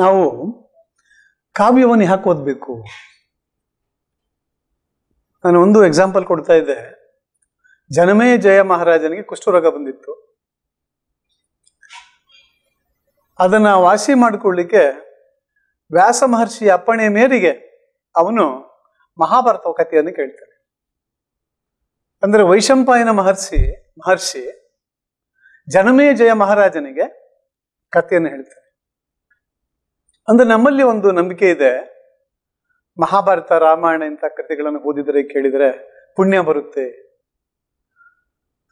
ನಾವು ಕಾವ್ಯವನ್ನು ಯಾಕೆ ಓದಬೇಕು ನಾನು ಒಂದು ಎಕ್ಸಾಂಪಲ್ ಕೊಡ್ತಾ ಇದ್ದೆ ಜನಮೇ ಜಯ ಮಹಾರಾಜನಿಗೆ ಕುಷ್ಠರೋಗ ಬಂದಿತ್ತು ಅದನ್ನ ವಾಸಿ ಮಾಡಿಕೊಳ್ಳಿಕ್ಕೆ ವ್ಯಾಸ ಮಹರ್ಷಿ ಅಪ್ಪಣೆ ಮೇರೆಗೆ ಅವನು ಮಹಾಭಾರತ ಕಥೆಯನ್ನು ಕೇಳ್ತಾನೆ ಅಂದ್ರೆ ವೈಶಂಪಾಯನ ಮಹರ್ಷಿ ಮಹರ್ಷಿ ಜನಮೇ ಜಯ ಮಹಾರಾಜನಿಗೆ ಕಥೆಯನ್ನು ಹೇಳ್ತಾರೆ ಅಂದ್ರೆ ನಮ್ಮಲ್ಲಿ ಒಂದು ನಂಬಿಕೆ ಇದೆ ಮಹಾಭಾರತ ರಾಮಾಯಣ ಇಂಥ ಕೃತಿಗಳನ್ನು ಓದಿದರೆ ಕೇಳಿದರೆ ಪುಣ್ಯ ಬರುತ್ತೆ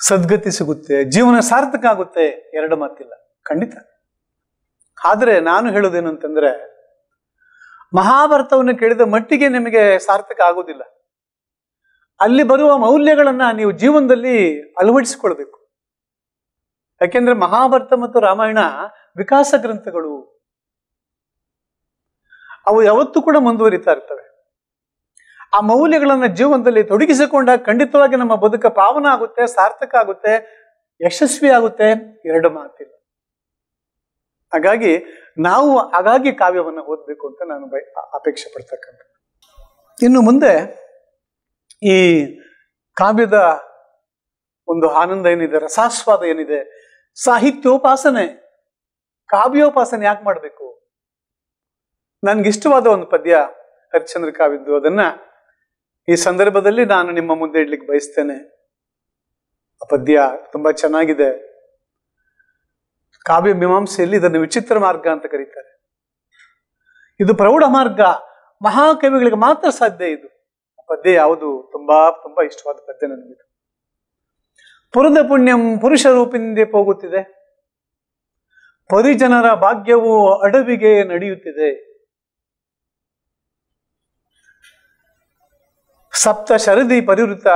ಸದ್ಗತಿ ಸಿಗುತ್ತೆ ಜೀವನ ಸಾರ್ಥಕ ಆಗುತ್ತೆ ಎರಡು ಮಾತಿಲ್ಲ ಖಂಡಿತ ಆದರೆ ನಾನು ಹೇಳೋದೇನು ಅಂತಂದ್ರೆ ಮಹಾಭಾರತವನ್ನು ಕೇಳಿದ ಮಟ್ಟಿಗೆ ನಿಮಗೆ ಸಾರ್ಥಕ ಆಗೋದಿಲ್ಲ ಅಲ್ಲಿ ಬರುವ ಮೌಲ್ಯಗಳನ್ನ ನೀವು ಜೀವನದಲ್ಲಿ ಅಳವಡಿಸಿಕೊಳ್ಬೇಕು ಯಾಕೆಂದ್ರೆ ಮಹಾಭಾರತ ಮತ್ತು ರಾಮಾಯಣ ವಿಕಾಸ ಗ್ರಂಥಗಳು ಅವು ಯಾವತ್ತೂ ಕೂಡ ಮುಂದುವರಿತಾ ಇರ್ತವೆ ಆ ಮೌಲ್ಯಗಳನ್ನು ಜೀವನದಲ್ಲಿ ತೊಡಗಿಸಿಕೊಂಡ ಖಂಡಿತವಾಗಿ ನಮ್ಮ ಬದುಕ ಪಾವನ ಆಗುತ್ತೆ ಸಾರ್ಥಕ ಆಗುತ್ತೆ ಯಶಸ್ವಿ ಆಗುತ್ತೆ ಎರಡು ಮಾತಿಲ್ಲ ಹಾಗಾಗಿ ನಾವು ಹಾಗಾಗಿ ಕಾವ್ಯವನ್ನು ಓದಬೇಕು ಅಂತ ನಾನು ಬೈ ಅಪೇಕ್ಷೆ ಪಡ್ತಕ್ಕಂಥ ಇನ್ನು ಮುಂದೆ ಈ ಕಾವ್ಯದ ಒಂದು ಆನಂದ ಏನಿದೆ ರಸಾಸ್ವಾದ ಏನಿದೆ ಸಾಹಿತ್ಯೋಪಾಸನೆ ಕಾವ್ಯೋಪಾಸನೆ ಯಾಕೆ ಮಾಡಬೇಕು ಇಷ್ಟವಾದ ಒಂದು ಪದ್ಯ ಹರಿಶ್ಚಂದ್ರ ಕಾವಿದ್ದು ಅದನ್ನ ಈ ಸಂದರ್ಭದಲ್ಲಿ ನಾನು ನಿಮ್ಮ ಮುಂದೆ ಇಡ್ಲಿಕ್ಕೆ ಬಯಸ್ತೇನೆ ಆ ಪದ್ಯ ತುಂಬಾ ಚೆನ್ನಾಗಿದೆ ಕಾವ್ಯ ಮೀಮಾಂಸೆಯಲ್ಲಿ ಇದನ್ನು ವಿಚಿತ್ರ ಮಾರ್ಗ ಅಂತ ಕರೀತಾರೆ ಇದು ಪ್ರೌಢ ಮಾರ್ಗ ಮಹಾಕವಿಗಳಿಗೆ ಮಾತ್ರ ಸಾಧ್ಯ ಇದು ಆ ಪದ್ಯ ಯಾವುದು ತುಂಬಾ ತುಂಬಾ ಇಷ್ಟವಾದ ಪದ್ಯ ನನಗೆ ಪುರದ ಪುಣ್ಯಂ ಪುರುಷ ರೂಪಿಂದೆ ಹೋಗುತ್ತಿದೆ ಪರಿಜನರ ಭಾಗ್ಯವು ಅಡವಿಗೆ ನಡೆಯುತ್ತಿದೆ ಸಪ್ತ ಶರದಿ ಪರಿವೃತ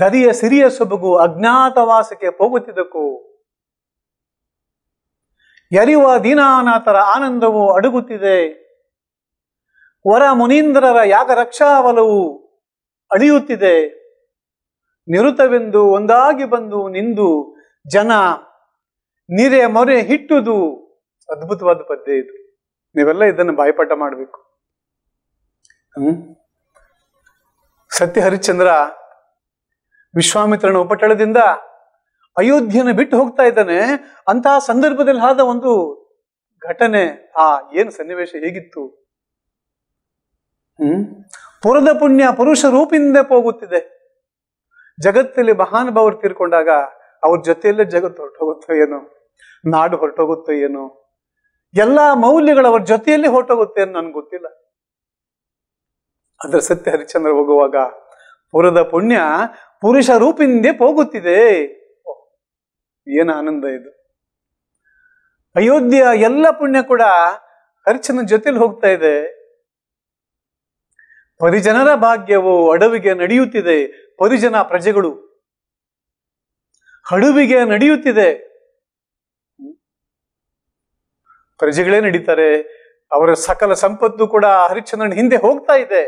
ದರಿಯ ಸಿರಿಯ ಸೊಬಗು ಅಜ್ಞಾತವಾಸಕ್ಕೆ ಹೋಗುತ್ತಿದ್ದಕ್ಕೂ ಎರಿಯುವ ದೀನಾನಾಥರ ಆನಂದವು ಅಡಗುತ್ತಿದೆ ವರ ಮುನೀಂದ್ರರ ಯಾಗರಕ್ಷಾವಲವು ಅಳಿಯುತ್ತಿದೆ ನಿರುತವೆಂದು ಒಂದಾಗಿ ಬಂದು ನಿಂದು ಜನ ನಿರೆ ಮೊರೆ ಹಿಟ್ಟುದು ಅದ್ಭುತವಾದ ಪದ್ಯ ಇದು ನೀವೆಲ್ಲ ಇದನ್ನು ಬಾಯಿಪಾಠ ಮಾಡಬೇಕು ಹ್ಮ್ ಸತ್ಯ ಹರಿಶ್ಚಂದ್ರ ವಿಶ್ವಾಮಿತ್ರನ ಉಪಟಳದಿಂದ ಅಯೋಧ್ಯನ ಬಿಟ್ಟು ಹೋಗ್ತಾ ಇದ್ದಾನೆ ಅಂತಹ ಸಂದರ್ಭದಲ್ಲಿ ಆದ ಒಂದು ಘಟನೆ ಆ ಏನು ಸನ್ನಿವೇಶ ಹೇಗಿತ್ತು ಹ್ಮ್ ಪುರದ ಪುಣ್ಯ ಪುರುಷ ರೂಪಿಂದ ಹೋಗುತ್ತಿದೆ ಜಗತ್ತಲ್ಲಿ ಮಹಾನುಭಾವರು ತೀರ್ಕೊಂಡಾಗ ಅವ್ರ ಜೊತೆಯಲ್ಲೇ ಜಗತ್ತು ಹೊರಟೋಗುತ್ತೋ ಏನೋ ನಾಡು ಹೊರಟೋಗುತ್ತೋ ಏನೋ ಎಲ್ಲಾ ಮೌಲ್ಯಗಳು ಅವ್ರ ಜೊತೆಯಲ್ಲಿ ಹೊರಟೋಗುತ್ತೆ ಅಂತ ನನ್ಗೆ ಗೊತ್ತಿಲ್ಲ ಅದರ ಸತ್ಯ ಹರಿಶ್ಚಂದ್ರ ಹೋಗುವಾಗ ಪುರದ ಪುಣ್ಯ ಪುರುಷ ರೂಪಿಂದೆ ಹೋಗುತ್ತಿದೆ ಏನ ಆನಂದ ಇದು ಅಯೋಧ್ಯೆಯ ಎಲ್ಲ ಪುಣ್ಯ ಕೂಡ ಹರಿಚನ ಜೊತೆಲಿ ಹೋಗ್ತಾ ಇದೆ ಪರಿಜನರ ಭಾಗ್ಯವು ಅಡವಿಗೆ ನಡೆಯುತ್ತಿದೆ ಪರಿಜನ ಪ್ರಜೆಗಳು ಹಡುವಿಗೆ ನಡೆಯುತ್ತಿದೆ ಪ್ರಜೆಗಳೇ ನಡೀತಾರೆ ಅವರ ಸಕಲ ಸಂಪತ್ತು ಕೂಡ ಹರಿಶ್ಚಂದ್ರನ ಹಿಂದೆ ಹೋಗ್ತಾ ಇದೆ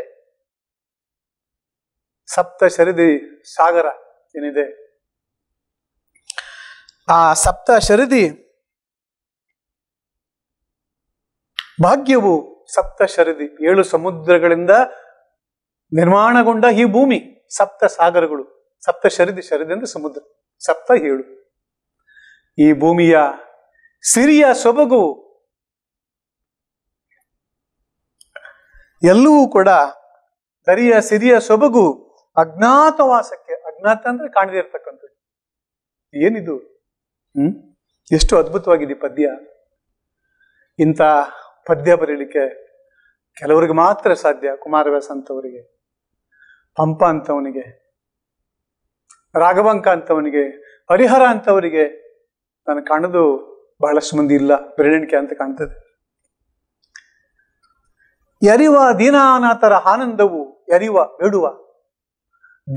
ಸಪ್ತ ಶರದಿ ಸಾಗರ ಏನಿದೆ ಆ ಸಪ್ತ ಶರದಿ ಭಾಗ್ಯವು ಸಪ್ತ ಶರದಿ ಏಳು ಸಮುದ್ರಗಳಿಂದ ನಿರ್ಮಾಣಗೊಂಡ ಈ ಭೂಮಿ ಸಪ್ತ ಸಾಗರಗಳು ಸಪ್ತ ಶರದಿ ಶರದಿ ಅಂದ್ರೆ ಸಮುದ್ರ ಸಪ್ತ ಏಳು ಈ ಭೂಮಿಯ ಸಿರಿಯ ಸೊಬಗು ಎಲ್ಲವೂ ಕೂಡ ದರಿಯ ಸಿರಿಯ ಸೊಬಗು ಅಜ್ಞಾತವಾಸಕ್ಕೆ ಅಜ್ಞಾತ ಅಂದ್ರೆ ಕಾಣದೇ ಇರ್ತಕ್ಕಂಥದ್ದು ಏನಿದು ಹ್ಮ್ ಎಷ್ಟು ಅದ್ಭುತವಾಗಿದೆ ಪದ್ಯ ಇಂಥ ಪದ್ಯ ಬರೀಲಿಕ್ಕೆ ಕೆಲವರಿಗೆ ಮಾತ್ರ ಸಾಧ್ಯ ಕುಮಾರವ್ಯಾಸ ಅಂತವರಿಗೆ ಪಂಪ ಅಂತವನಿಗೆ ರಾಘವಂಕ ಅಂತವನಿಗೆ ಹರಿಹರ ಅಂತವರಿಗೆ ನಾನು ಕಾಣೋದು ಬಹಳಷ್ಟು ಮಂದಿ ಇಲ್ಲ ಬೆರಳಿಕೆ ಅಂತ ಕಾಣ್ತದೆ ಎರಿವ ದೀನಾನಾಥರ ಆನಂದವು ಎರಿವ ಬೇಡುವ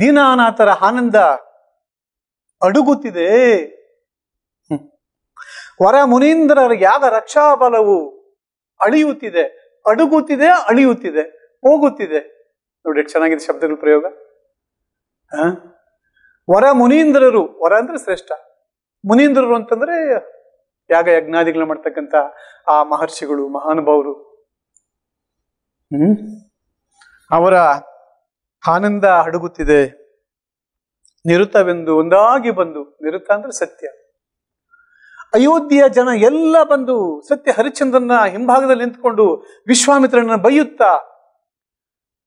ದೀನಾನಾಥರ ಆನಂದ ಅಡುಗುತ್ತಿದೆ ವರ ಮುನೀಂದ್ರರ ಯಾಗ ರಕ್ಷಾಬಲವು ಅಳಿಯುತ್ತಿದೆ ಅಡುಗುತ್ತಿದೆ ಅಳಿಯುತ್ತಿದೆ ಹೋಗುತ್ತಿದೆ ನೋಡಿ ಚೆನ್ನಾಗಿದೆ ಶಬ್ದಗಳ ಪ್ರಯೋಗ ವರ ಮುನೀಂದ್ರರು ವರ ಅಂದ್ರೆ ಶ್ರೇಷ್ಠ ಮುನೀಂದ್ರರು ಅಂತಂದ್ರೆ ಯಾಗ ಯಜ್ಞಾದಿಗಳು ಮಾಡ್ತಕ್ಕಂತ ಆ ಮಹರ್ಷಿಗಳು ಮಹಾನುಭಾವರು ಹ್ಮ್ ಅವರ ಆನಂದ ಹಡಗುತ್ತಿದೆ ನಿರುತವೆಂದು ಒಂದಾಗಿ ಬಂದು ನಿರುತ ಅಂದ್ರೆ ಸತ್ಯ ಅಯೋಧ್ಯೆಯ ಜನ ಎಲ್ಲ ಬಂದು ಸತ್ಯ ಹರಿಶ್ಚಂದ್ರನ ಹಿಂಭಾಗದಲ್ಲಿ ನಿಂತ್ಕೊಂಡು ವಿಶ್ವಾಮಿತ್ರನ ಬೈಯುತ್ತ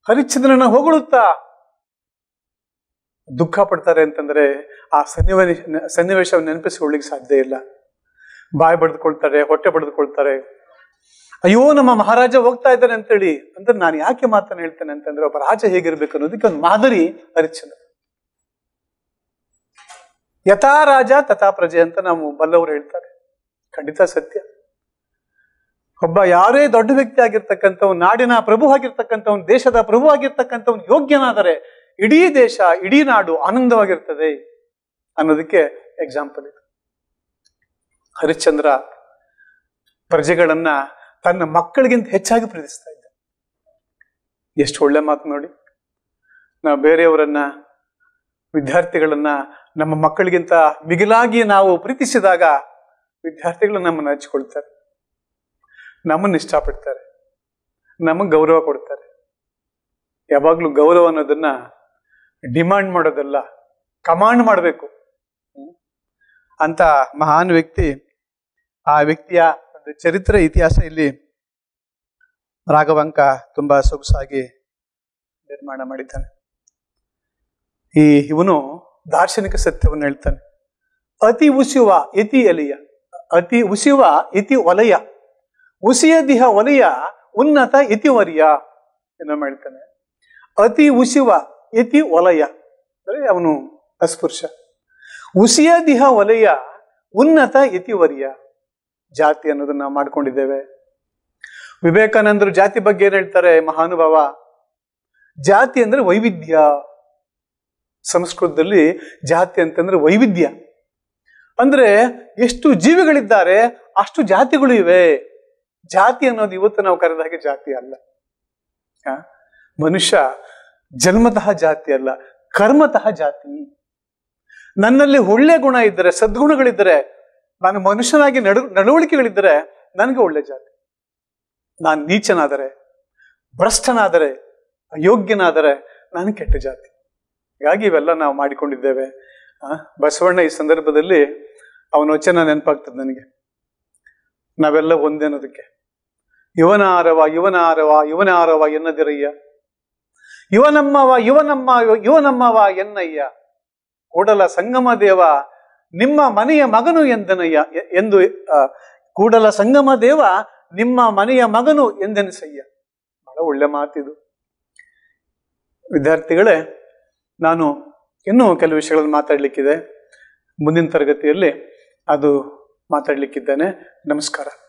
ಹರಿಶ್ಚಂದ್ರನ ಹೊಗಳುತ್ತ ದುಃಖ ಪಡ್ತಾರೆ ಅಂತಂದ್ರೆ ಆ ಸನ್ನಿವೇಶ ಸನ್ನಿವೇಶವನ್ನು ನೆನಪಿಸಿಕೊಳ್ಳಿಕ್ಕೆ ಸಾಧ್ಯ ಇಲ್ಲ ಬಾಯಿ ಬಡಿದುಕೊಳ್ತಾರೆ ಹೊಟ್ಟೆ ಬಡಿದುಕೊಳ್ತಾರೆ ಅಯ್ಯೋ ನಮ್ಮ ಮಹಾರಾಜ ಹೋಗ್ತಾ ಇದ್ದಾನೆ ಅಂತೇಳಿ ಅಂದ್ರೆ ನಾನು ಯಾಕೆ ಮಾತನ್ನು ಹೇಳ್ತೇನೆ ಅಂತಂದ್ರೆ ಒಬ್ಬ ರಾಜ ಹೇಗಿರ್ಬೇಕು ಅನ್ನೋದಕ್ಕೆ ಒಂದು ಮಾದರಿ ಹರಿಶ್ಚಂದ್ರ ಯಥಾ ರಾಜ ತಥಾ ಪ್ರಜೆ ಅಂತ ನಾವು ಬಲ್ಲವರು ಹೇಳ್ತಾರೆ ಖಂಡಿತ ಸತ್ಯ ಒಬ್ಬ ಯಾರೇ ದೊಡ್ಡ ವ್ಯಕ್ತಿ ಆಗಿರ್ತಕ್ಕಂಥವ್ ನಾಡಿನ ಪ್ರಭು ಆಗಿರ್ತಕ್ಕಂಥವ್ನು ದೇಶದ ಪ್ರಭು ಆಗಿರ್ತಕ್ಕಂಥವ್ನು ಯೋಗ್ಯನಾದರೆ ಇಡೀ ದೇಶ ಇಡೀ ನಾಡು ಆನಂದವಾಗಿರ್ತದೆ ಅನ್ನೋದಕ್ಕೆ ಎಕ್ಸಾಂಪಲ್ ಇದು ಹರಿಶ್ಚಂದ್ರ ಪ್ರಜೆಗಳನ್ನ ತನ್ನ ಮಕ್ಕಳಿಗಿಂತ ಹೆಚ್ಚಾಗಿ ಪ್ರೀತಿಸ್ತಾ ಇದ್ದ ಎಷ್ಟು ಒಳ್ಳೆ ಮಾತು ನೋಡಿ ನಾವು ಬೇರೆಯವರನ್ನ ವಿದ್ಯಾರ್ಥಿಗಳನ್ನ ನಮ್ಮ ಮಕ್ಕಳಿಗಿಂತ ಮಿಗಿಲಾಗಿ ನಾವು ಪ್ರೀತಿಸಿದಾಗ ವಿದ್ಯಾರ್ಥಿಗಳು ನಮ್ಮನ್ನು ಹಚ್ಕೊಳ್ತಾರೆ ನಮ್ಮನ್ನು ಇಷ್ಟಪಡ್ತಾರೆ ನಮಗೆ ಗೌರವ ಕೊಡ್ತಾರೆ ಯಾವಾಗಲೂ ಗೌರವ ಅನ್ನೋದನ್ನ ಡಿಮಾಂಡ್ ಮಾಡೋದಲ್ಲ ಕಮಾಂಡ್ ಮಾಡಬೇಕು ಅಂತ ಮಹಾನ್ ವ್ಯಕ್ತಿ ಆ ವ್ಯಕ್ತಿಯ ಚರಿತ್ರೆ ಇತಿಹಾಸ ಇಲ್ಲಿ ರಾಘವಂಕ ತುಂಬಾ ಸೊಗಸಾಗಿ ನಿರ್ಮಾಣ ಮಾಡಿದ್ದಾನೆ ಈ ಇವನು ದಾರ್ಶನಿಕ ಸತ್ಯವನ್ನು ಹೇಳ್ತಾನೆ ಅತಿ ಉಸಿಯುವ ಇತಿ ಎಲೆಯ ಅತಿ ಉಸಿಯುವ ಇತಿ ವಲಯ ಉಸಿಯ ದಿಹ ವಲಯ ಉನ್ನತ ಇತಿ ವರಿಯ ಎನ್ನು ಅತಿ ಉಸಿವ ಇತಿ ಒಲಯ ಅವನು ಅಸ್ಪೃಶ್ಯ ಉಸಿಯ ದಿಹ ವಲಯ ಉನ್ನತ ಇತಿ ಜಾತಿ ಅನ್ನೋದನ್ನ ಮಾಡ್ಕೊಂಡಿದ್ದೇವೆ ವಿವೇಕಾನಂದರು ಜಾತಿ ಬಗ್ಗೆ ಏನ್ ಹೇಳ್ತಾರೆ ಮಹಾನುಭಾವ ಜಾತಿ ಅಂದ್ರೆ ವೈವಿಧ್ಯ ಸಂಸ್ಕೃತದಲ್ಲಿ ಜಾತಿ ಅಂತಂದ್ರೆ ವೈವಿಧ್ಯ ಅಂದ್ರೆ ಎಷ್ಟು ಜೀವಿಗಳಿದ್ದಾರೆ ಅಷ್ಟು ಜಾತಿಗಳು ಇವೆ ಜಾತಿ ಅನ್ನೋದು ಇವತ್ತು ನಾವು ಕರೆದ ಹಾಗೆ ಜಾತಿ ಅಲ್ಲ ಮನುಷ್ಯ ಜನ್ಮತಃ ಜಾತಿ ಅಲ್ಲ ಕರ್ಮತಃ ಜಾತಿ ನನ್ನಲ್ಲಿ ಒಳ್ಳೆ ಗುಣ ಇದ್ದರೆ ಸದ್ಗುಣಗಳಿದ್ದರೆ ನಾನು ಮನುಷ್ಯನಾಗಿ ನಡು ನಡವಳಿಕೆಗಳಿದ್ದರೆ ನನಗೆ ಒಳ್ಳೆ ಜಾತಿ ನಾನು ನೀಚನಾದರೆ ಭ್ರಷ್ಟನಾದರೆ ಅಯೋಗ್ಯನಾದರೆ ನಾನು ಕೆಟ್ಟ ಜಾತಿ ಹೀಗಾಗಿ ಇವೆಲ್ಲ ನಾವು ಮಾಡಿಕೊಂಡಿದ್ದೇವೆ ಬಸವಣ್ಣ ಈ ಸಂದರ್ಭದಲ್ಲಿ ಅವನ ವಚನ ನೆನಪಾಗ್ತದೆ ನನಗೆ ನಾವೆಲ್ಲ ಒಂದೇ ಅನ್ನೋದಕ್ಕೆ ಯುವನಾರವ ಯುವನಾರವ ಯುವನಾರವ ಎನ್ನದಿರಯ್ಯ ಯುವನಮ್ಮವ ಯುವನಮ್ಮ ಯುವನಮ್ಮವ ಎನ್ನಯ್ಯ ಕೂಡಲ ಸಂಗಮ ದೇವ ನಿಮ್ಮ ಮನೆಯ ಮಗನು ಎಂದನಯ್ಯ ಎಂದು ಕೂಡಲ ಸಂಗಮ ದೇವ ನಿಮ್ಮ ಮನೆಯ ಮಗನು ಎಂದೆನಿಸಯ್ಯ ಬಹಳ ಒಳ್ಳೆ ಮಾತಿದು ವಿದ್ಯಾರ್ಥಿಗಳೇ ನಾನು ಇನ್ನೂ ಕೆಲವು ವಿಷಯಗಳನ್ನು ಮಾತಾಡ್ಲಿಕ್ಕಿದೆ ಮುಂದಿನ ತರಗತಿಯಲ್ಲಿ ಅದು ಮಾತಾಡ್ಲಿಕ್ಕಿದ್ದೇನೆ ನಮಸ್ಕಾರ